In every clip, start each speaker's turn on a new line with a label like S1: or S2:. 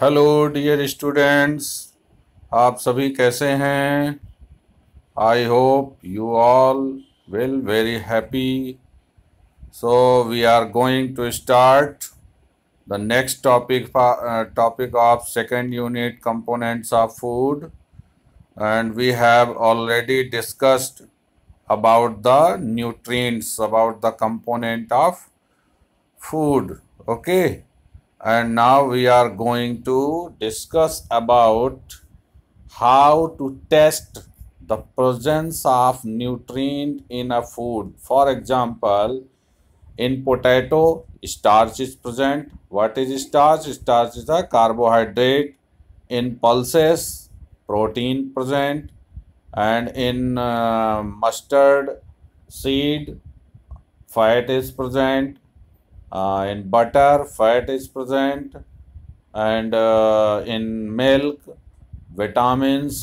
S1: Hello dear students आप सभी कैसे हैं I hope you all will very happy so we are going to start the next topic topic of second unit components of food and we have already discussed about the nutrients about the component of food okay and now we are going to discuss about how to test the presence of nutrient in a food for example in potato starch is present what is starch starch is a carbohydrate in pulses protein present and in uh, mustard seed fat is present uh, in butter fat is present and uh, in milk vitamins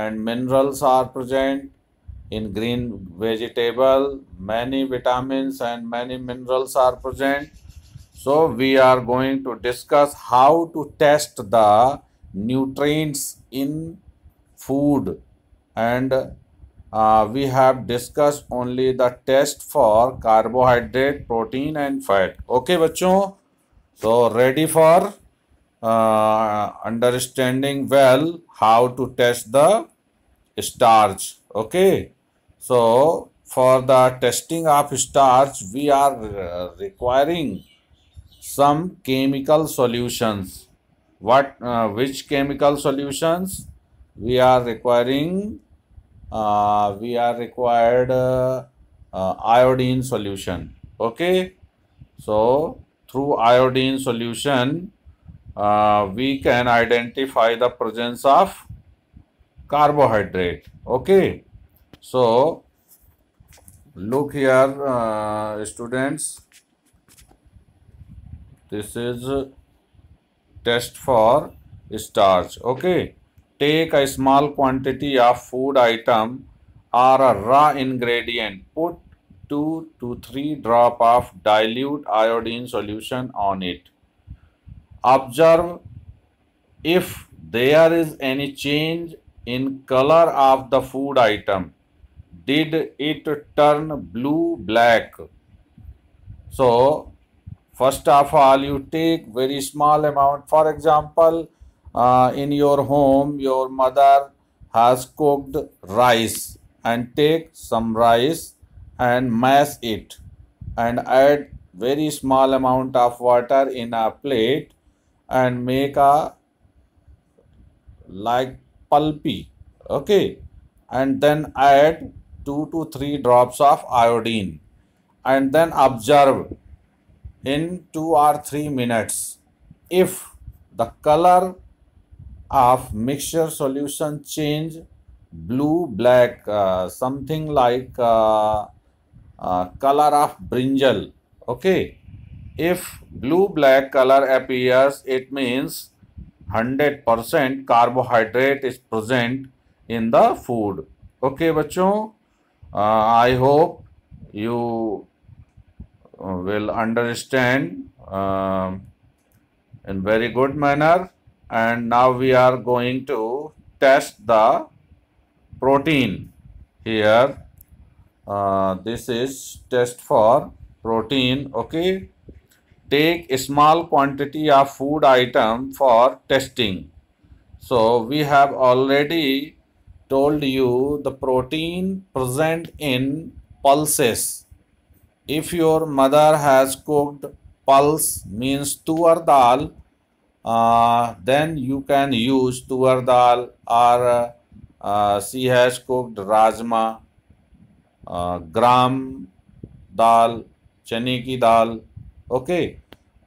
S1: and minerals are present in green vegetable many vitamins and many minerals are present so we are going to discuss how to test the nutrients in food and uh, we have discussed only the test for carbohydrate, protein and fat. Okay, bacho. So, ready for uh, understanding well how to test the starch. Okay. So, for the testing of starch, we are uh, requiring some chemical solutions. What, uh, which chemical solutions? We are requiring uh, we are required uh, uh, iodine solution okay so through iodine solution we can identify the presence of carbohydrate okay so look here uh, students this is test for starch okay take a small quantity of food item or a raw ingredient, put 2 to 3 drop of dilute iodine solution on it. Observe if there is any change in color of the food item. Did it turn blue black? So, first of all you take very small amount. For example, uh, in your home your mother has cooked rice and take some rice and mash it and add very small amount of water in a plate and make a like pulpy okay and then add 2 to 3 drops of iodine and then observe in 2 or 3 minutes if the color of mixture solution change blue black uh, something like uh, uh, color of brinjal okay if blue black color appears it means 100% carbohydrate is present in the food okay bachcho uh, i hope you uh, will understand um, in very good manner and now we are going to test the protein here uh, this is test for protein okay take a small quantity of food item for testing so we have already told you the protein present in pulses if your mother has cooked pulse means tuvar dal uh, then you can use tuvar dal or uh, she has cooked rajma, uh, gram dal, chane ki dal. Okay,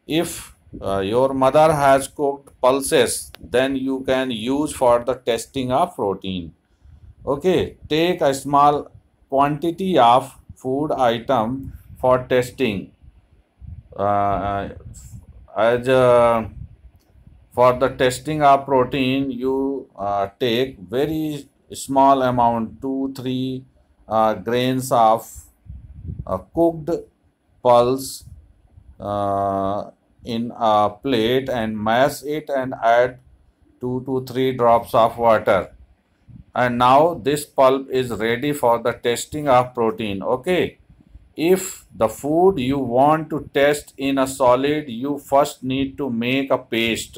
S1: if uh, your mother has cooked pulses, then you can use for the testing of protein. Okay, take a small quantity of food item for testing. Uh, uh as uh, for the testing of protein you uh, take very small amount 2 3 uh, grains of uh, cooked pulse uh, in a plate and mash it and add 2 to 3 drops of water and now this pulp is ready for the testing of protein okay if the food you want to test in a solid you first need to make a paste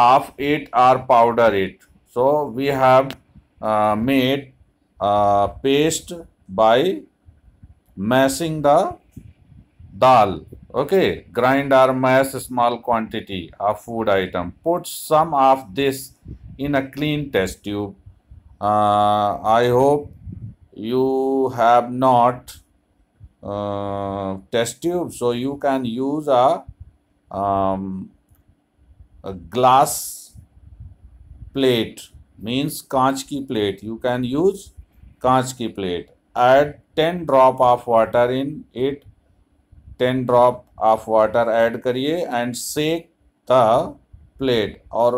S1: Half it or powder it. So we have uh, made uh, paste by mashing the dal. Okay, grind or mash small quantity of food item. Put some of this in a clean test tube. Uh, I hope you have not uh, test tube so you can use a um, glass plate means कांच की प्लेट you can use कांच की प्लेट add ten drop of water in it ten drop of water add करिए and shake the plate और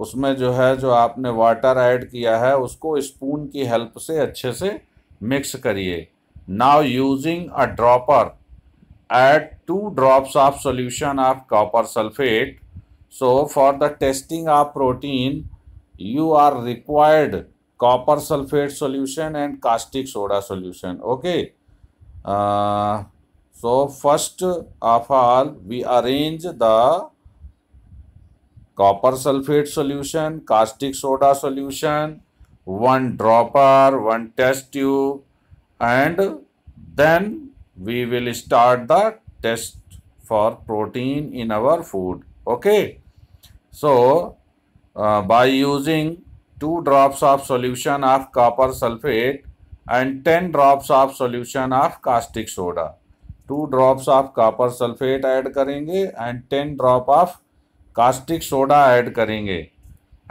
S1: उसमें जो है जो आपने वाटर ऐड किया है उसको स्पून की हेल्प से अच्छे से मिक्स करिए now using a dropper add two drops of solution of copper sulphate So for the testing of protein, you are required copper sulfate solution and caustic soda solution. Okay. Uh, so first of all, we arrange the copper sulfate solution, caustic soda solution, one dropper, one test tube and then we will start the test for protein in our food. Okay. So, uh, by using 2 drops of solution of copper sulfate and 10 drops of solution of caustic soda, 2 drops of copper sulfate add करेंगे and 10 drop of caustic soda add करेंगे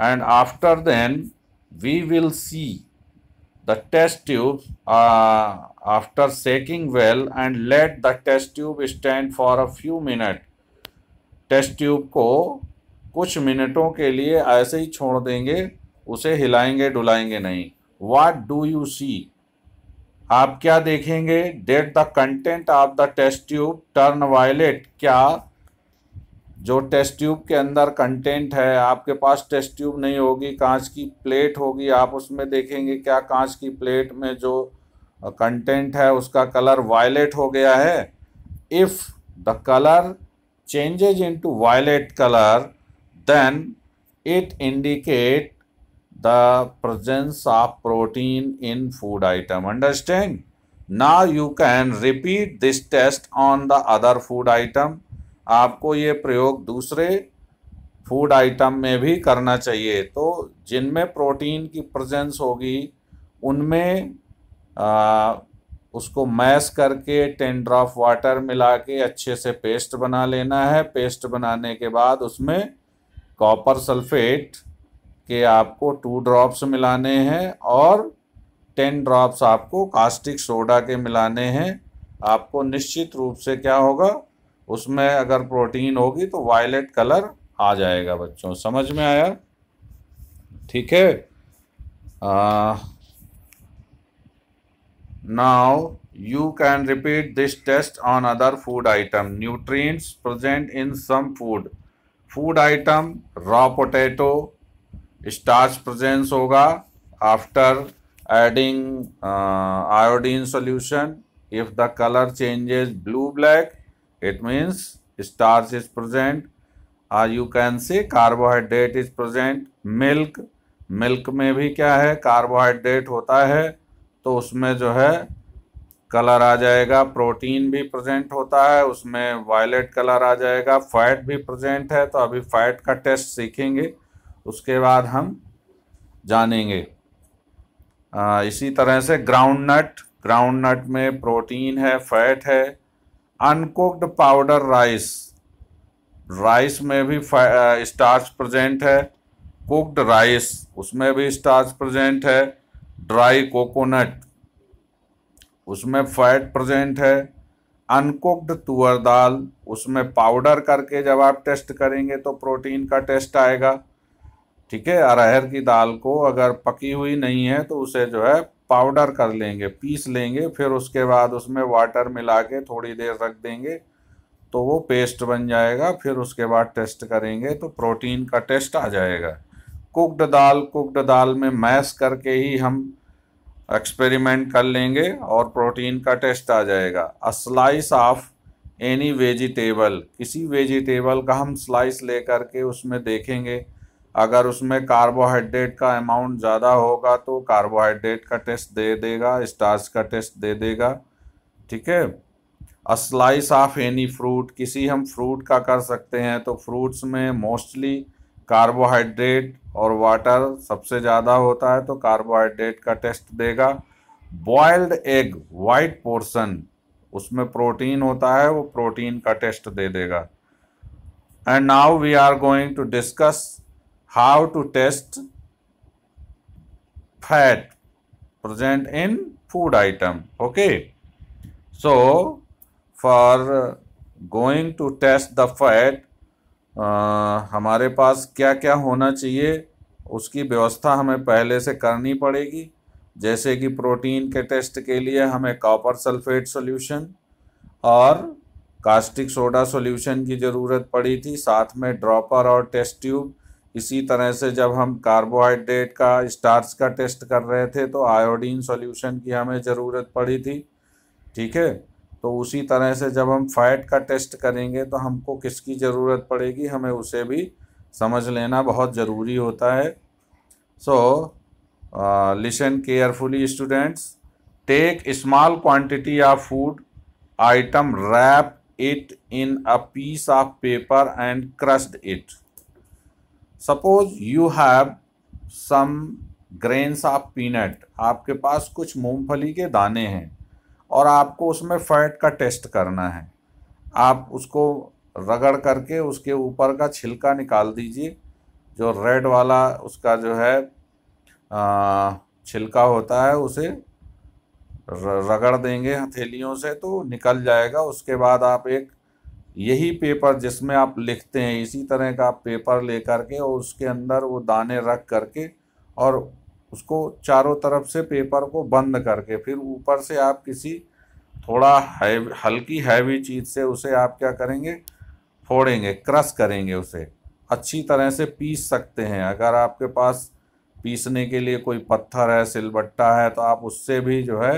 S1: and after then we will see the test tube uh, after shaking well and let the test tube stand for a few minutes. Test tube को कुछ मिनटों के लिए ऐसे ही छोड़ देंगे उसे हिलाएंगे डुलाएंगे नहीं वाट डू यू सी आप क्या देखेंगे did the content of the test tube turn violet क्या जो टेस्ट ट्यूब के अंदर कंटेंट है आपके पास टेस्ट ट्यूब नहीं होगी कांच की प्लेट होगी आप उसमें देखेंगे क्या कांच की प्लेट में जो कंटेंट है उसका कलर वायलेट हो गया है if the colour changes into violet colour then it indicate the presence of protein in food item. Understand? Now you can repeat this test on the other food item. आपको ये प्रयोग दूसरे food item में भी करना चाहिए तो जिनमें प्रोटीन की प्रेजेंस होगी उनमें उसको मैश करके टेन ड्रॉप वाटर मिला के अच्छे से पेस्ट बना लेना है पेस्ट बनाने के बाद उसमें कॉपर सल्फेट के आपको टू ड्रॉप्स मिलाने हैं और टेन ड्रॉप्स आपको कास्टिक सोडा के मिलाने हैं आपको निश्चित रूप से क्या होगा उसमें अगर प्रोटीन होगी तो वायलेट कलर आ जाएगा बच्चों समझ में आया ठीक है now you can repeat this test on other food item nutrients present in some food food item raw potato starch presence होगा after adding iodine solution if the colour changes blue black it means starch is present you can see carbohydrate is present milk milk में भी क्या है carbohydrate होता है तो उसमें जो है कलर आ जाएगा प्रोटीन भी प्रेजेंट होता है उसमें वायलेट कलर आ जाएगा फैट भी प्रेजेंट है तो अभी फैट का टेस्ट सीखेंगे उसके बाद हम जानेंगे आ, इसी तरह से ग्राउंड नट ग्राउंड नट में प्रोटीन है फैट है अनकुक्ड पाउडर राइस राइस में भी स्टार्च प्रेजेंट है कुक्ड राइस उसमें भी स्टार्च प्रेजेंट है ड्राई कोकोनट उसमें फैट प्रेजेंट है अनकुक्ड तुअर दाल उसमें पाउडर करके जब आप टेस्ट करेंगे तो प्रोटीन का टेस्ट आएगा ठीक है अरहर की दाल को अगर पकी हुई नहीं है तो उसे जो है पाउडर कर लेंगे पीस लेंगे फिर उसके बाद उसमें वाटर मिला के थोड़ी देर रख देंगे तो वो पेस्ट बन जाएगा फिर उसके बाद टेस्ट करेंगे तो प्रोटीन का टेस्ट आ जाएगा कुक्ड दाल कुक्ड दाल में मैश करके ही हम एक्सपेरिमेंट कर लेंगे और प्रोटीन का टेस्ट आ जाएगा a slice of any vegetable किसी वेजिटेबल का हम स्लाइस लेकर के उसमें देखेंगे अगर उसमें कार्बोहाइड्रेट का अमाउंट ज़्यादा होगा तो कार्बोहाइड्रेट का टेस्ट दे देगा स्टार्च का टेस्ट दे देगा ठीक है a slice of any fruit किसी हम फ्रूट का कर सकते हैं तो फ्रूट्स में मोस्टली कार्बोहाइड्रेट और वाटर सबसे ज़्यादा होता है तो कार्बोहाइड्रेट का टेस्ट देगा बॉयल्ड एग वाइट पोर्शन उसमें प्रोटीन होता है वो प्रोटीन का टेस्ट दे देगा and now we are going to discuss how to test fat present in food item okay so for going to test the fat ah, हमारे पास क्या क्या होना चाहिए उसकी व्यवस्था हमें पहले से करनी पड़ेगी जैसे कि प्रोटीन के टेस्ट के लिए हमें कॉपर सल्फेट सॉल्यूशन और कास्टिक सोडा सॉल्यूशन की ज़रूरत पड़ी थी साथ में ड्रॉपर और टेस्ट ट्यूब इसी तरह से जब हम कार्बोहाइड्रेट का स्टार्च का टेस्ट कर रहे थे तो आयोडीन सॉल्यूशन की हमें ज़रूरत पड़ी थी ठीक है तो उसी तरह से जब हम फैट का टेस्ट करेंगे तो हमको किसकी ज़रूरत पड़ेगी हमें उसे भी समझ लेना बहुत ज़रूरी होता है so listen carefully students take small quantity of food item wrap it in a piece of paper and crushed it suppose you have some grains of peanut आपके पास कुछ मूंगफली के दाने हैं और आपको उसमें फैट का टेस्ट करना है आप उसको रगड़ करके उसके ऊपर का छिलका निकाल दीजिए जो रेड वाला उसका जो है छिलका होता है उसे रगड़ देंगे हथेलियों से तो निकल जाएगा उसके बाद आप एक यही पेपर जिसमें आप लिखते हैं इसी तरह का पेपर लेकर के और उसके अंदर वो दाने रख करके और उसको चारों तरफ से पेपर को बंद करके फिर ऊपर से आप किसी थोड़ा हैवी हल्की हैवी चीज़ से उसे आप क्या करेंगे फोड़ेंगे क्रश करेंगे उसे अच्छी तरह से पीस सकते हैं अगर आपके पास पीसने के लिए कोई पत्थर है सिलबट्टा है तो आप उससे भी जो है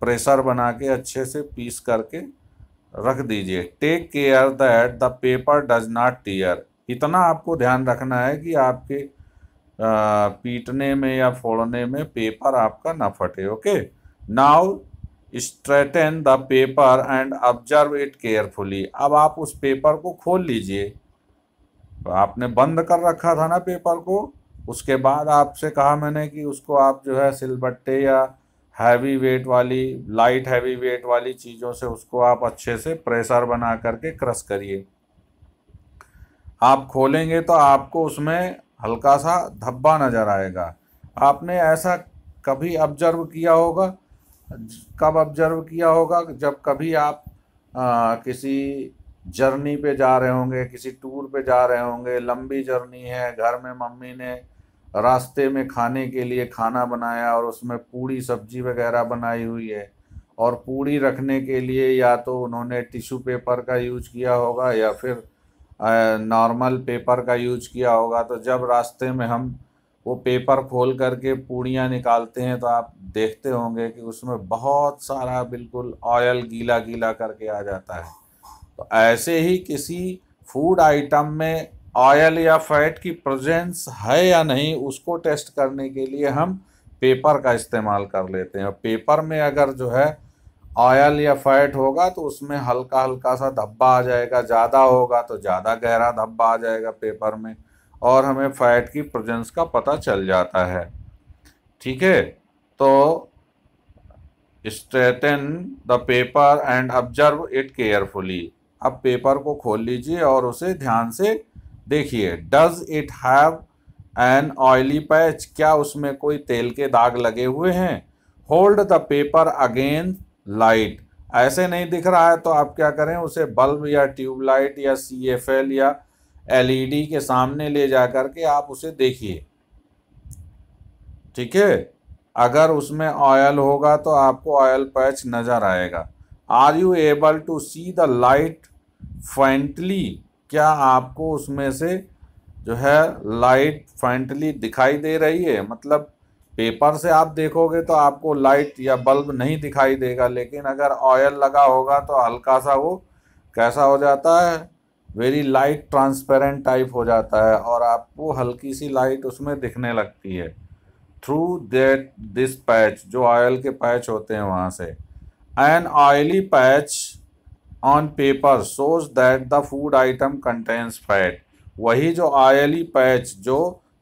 S1: प्रेशर बना के अच्छे से पीस करके रख दीजिए take care that the paper does not tear इतना आपको ध्यान रखना है कि आपके पीटने में या फोड़ने में पेपर आपका ना फटे okay now straighten the paper and observe it carefully अब आप उस पेपर को खोल लीजिए तो आपने बंद कर रखा था ना पेपर को उसके बाद आपसे कहा मैंने कि उसको आप जो है सिलबट्टे या हैवी वेट वाली लाइट हैवी वेट वाली चीज़ों से उसको आप अच्छे से प्रेशर बना करके क्रश करिए आप खोलेंगे तो आपको उसमें हल्का सा धब्बा नज़र आएगा आपने ऐसा कभी ऑब्जर्व किया होगा कब ऑब्जर्व किया होगा जब कभी आप आ, किसी जर्नी पे जा रहे होंगे किसी टूर पे जा रहे होंगे लंबी जर्नी है घर में मम्मी ने रास्ते में खाने के लिए खाना बनाया और उसमें पूड़ी सब्जी वगैरह बनाई हुई है और पूड़ी रखने के लिए या तो उन्होंने टिश्यू पेपर का यूज किया होगा या फिर नॉर्मल पेपर का यूज किया होगा तो जब रास्ते में हम वो पेपर खोल करके पूड़ियाँ निकालते हैं तो आप देखते होंगे कि उसमें बहुत सारा बिल्कुल ऑयल गीला गीला करके आ जाता है तो ऐसे ही किसी फूड आइटम में ऑयल या फैट की प्रेजेंस है या नहीं उसको टेस्ट करने के लिए हम पेपर का इस्तेमाल कर लेते हैं और पेपर में अगर जो है ऑयल या फैट होगा तो उसमें हल्का हल्का सा धब्बा आ जाएगा ज़्यादा होगा तो ज़्यादा गहरा धब्बा आ जाएगा पेपर में और हमें फैट की प्रजेंस का पता चल जाता है ठीक है तो straighten the paper and observe it carefully अब पेपर को खोल लीजिए और उसे ध्यान से देखिए does it have an oily patch क्या उसमें कोई तेल के दाग लगे हुए हैं hold the paper again light ऐसे नहीं दिख रहा है तो आप क्या करें उसे बल्ब या ट्यूबलाइट या सी एफ एल या एल ई डी के सामने ले जा के आप उसे देखिए ठीक है अगर उसमें ऑयल होगा तो आपको ऑयल पैच नज़र आएगा are you able to see the light faintly क्या आपको उसमें से जो है लाइट फाइंटली दिखाई दे रही है मतलब पेपर से आप देखोगे तो आपको लाइट या बल्ब नहीं दिखाई देगा लेकिन अगर ऑयल लगा होगा तो हल्का सा वो कैसा हो जाता है वेरी लाइट ट्रांसपेरेंट टाइप हो जाता है और आपको हल्की सी लाइट उसमें दिखने लगती है थ्रू दैट दिस पैच जो ऑयल के पैच होते हैं वहाँ से an oily patch on paper shows that the food item contains fat वही जो ऑयली पैच जो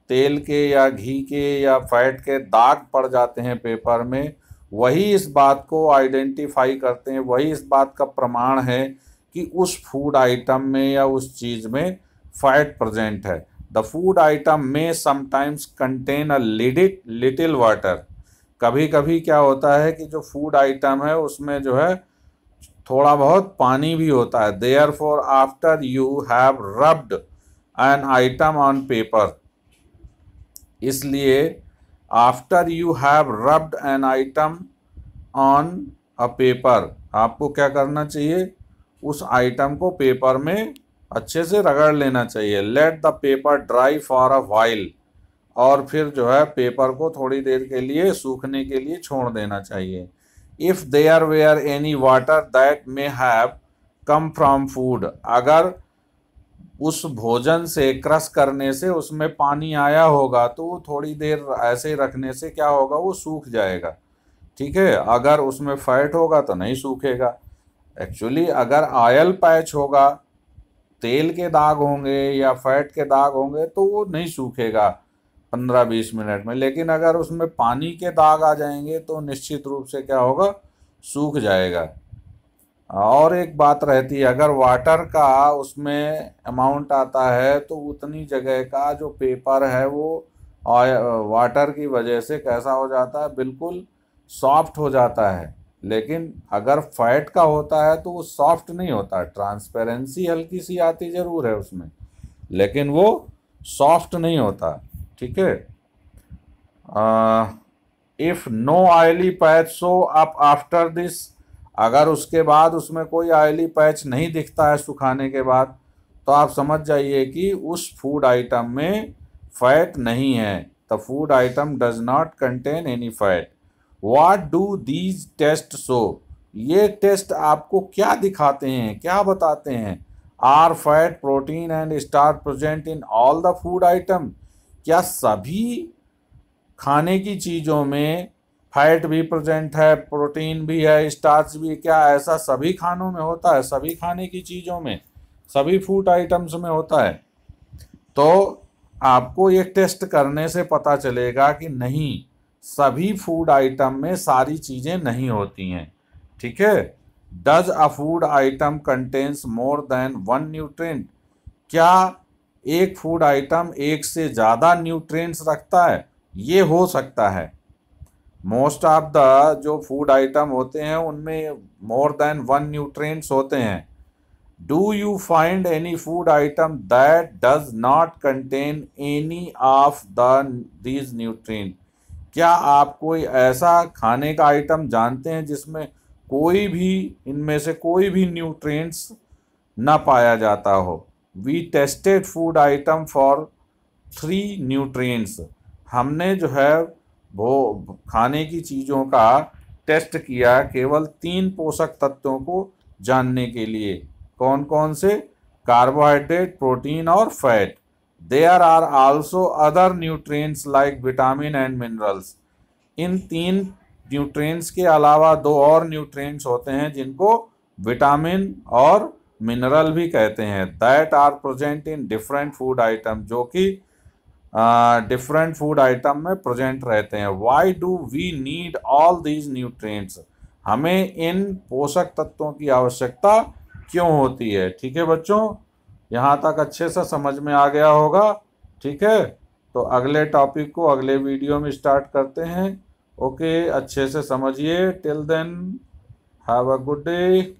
S1: तेल के या घी के या फैट के दाग पड़ जाते हैं पेपर में वही इस बात को आइडेंटिफाई करते हैं वही इस बात का प्रमाण है कि उस फूड आइटम में या उस चीज़ में फैट प्रेजेंट है द फूड आइटम में sometimes contain a little little water कभी कभी क्या होता है कि जो फूड आइटम है उसमें जो है थोड़ा बहुत पानी भी होता है therefore after you have rubbed an item on paper इसलिए after you have rubbed an item on a paper आपको क्या करना चाहिए उस आइटम को पेपर में अच्छे से रगड़ लेना चाहिए let the paper dry for a while और फिर जो है पेपर को थोड़ी देर के लिए सूखने के लिए छोड़ देना चाहिए if there were any water that may have come from food अगर उस भोजन से क्रस करने से उसमें पानी आया होगा तो वो थोड़ी देर ऐसे रखने से क्या होगा वो सूख जाएगा ठीक है अगर उसमें फैट होगा तो नहीं सूखेगा एक्चुअली अगर आयल पैच होगा तेल के दाग होंगे या फैट के दाग होंगे तो वो नहीं सूखेगा पंद्रह बीस मिनट में लेकिन अगर उसमें पानी के दाग आ जाएंगे तो निश्चित रूप से क्या होगा सूख जाएगा और एक बात रहती है अगर वाटर का उसमें अमाउंट आता है तो उतनी जगह का जो पेपर है वो वाटर की वजह से कैसा हो जाता है बिल्कुल सॉफ्ट हो जाता है लेकिन अगर फैट का होता है तो वो सॉफ्ट नहीं होता ट्रांसपेरेंसी हल्की सी आती ज़रूर है उसमें लेकिन वो सॉफ्ट नहीं होता ठीक है if no oily patch so up after this अगर उसके बाद उसमें कोई ऑयली पैच नहीं दिखता है सुखाने के बाद तो आप समझ जाइए कि उस फूड आइटम में फैट नहीं है the food item does not contain any fat what do these test show ये टेस्ट आपको क्या दिखाते हैं क्या बताते हैं are fat protein and starch present in all the food item क्या सभी खाने की चीज़ों में फैट भी प्रेजेंट है प्रोटीन भी है स्टार्च भी क्या ऐसा सभी खानों में होता है सभी खाने की चीज़ों में सभी फूड आइटम्स में होता है तो आपको ये टेस्ट करने से पता चलेगा कि नहीं सभी फूड आइटम में सारी चीज़ें नहीं होती हैं ठीक है does a food item contains more than one nutrient क्या एक फूड आइटम एक से ज़्यादा न्यूट्रेंट्स रखता है ये हो सकता है मोस्ट ऑफ द जो फूड आइटम होते हैं उनमें मोर देन वन न्यूट्रिएंट्स होते हैं do you find any food item that does not contain any of the these nutrient क्या आप कोई ऐसा खाने का आइटम जानते हैं जिसमें कोई भी इनमें से कोई भी न्यूट्रिएंट्स ना पाया जाता हो we tested food item for three nutrients हमने जो है भो खाने की चीज़ों का टेस्ट किया केवल तीन पोषक तत्वों को जानने के लिए कौन कौन से कार्बोहाइड्रेट प्रोटीन और fat there are also other nutrients like vitamin and minerals इन तीन न्यूट्रिएंट्स के अलावा दो और न्यूट्रिएंट्स होते हैं जिनको विटामिन और मिनरल भी कहते हैं that are present in different food item जो कि डिफरेंट फूड आइटम में प्रेजेंट रहते हैं why do we need all these nutrients हमें इन पोषक तत्वों की आवश्यकता क्यों होती है ठीक है बच्चों यहाँ तक अच्छे से समझ में आ गया होगा ठीक है तो अगले टॉपिक को अगले वीडियो में स्टार्ट करते हैं ओके अच्छे से समझिए till then have a good day